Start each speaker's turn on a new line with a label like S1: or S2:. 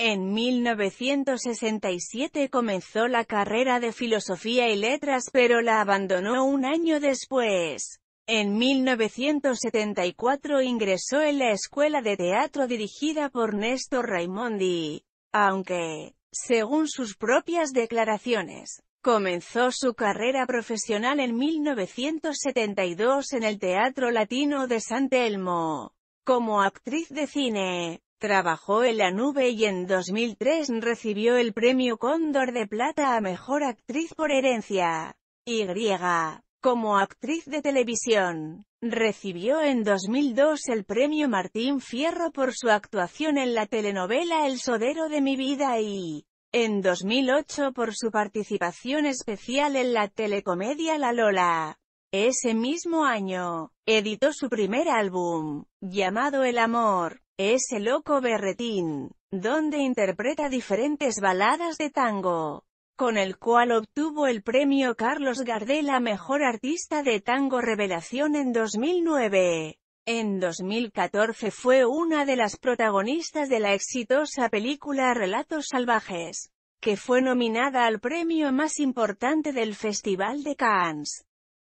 S1: En 1967 comenzó la carrera de Filosofía y Letras pero la abandonó un año después. En 1974 ingresó en la Escuela de Teatro dirigida por Néstor Raimondi, aunque, según sus propias declaraciones, comenzó su carrera profesional en 1972 en el Teatro Latino de San Telmo, como actriz de cine. Trabajó en la nube y en 2003 recibió el premio Cóndor de Plata a Mejor Actriz por Herencia. Y. Como actriz de televisión, recibió en 2002 el premio Martín Fierro por su actuación en la telenovela El Sodero de mi vida y, en 2008 por su participación especial en la telecomedia La Lola. Ese mismo año, editó su primer álbum, llamado El Amor, el loco berretín, donde interpreta diferentes baladas de tango, con el cual obtuvo el premio Carlos Gardel a Mejor Artista de Tango Revelación en 2009. En 2014 fue una de las protagonistas de la exitosa película Relatos Salvajes, que fue nominada al premio más importante del Festival de Cannes.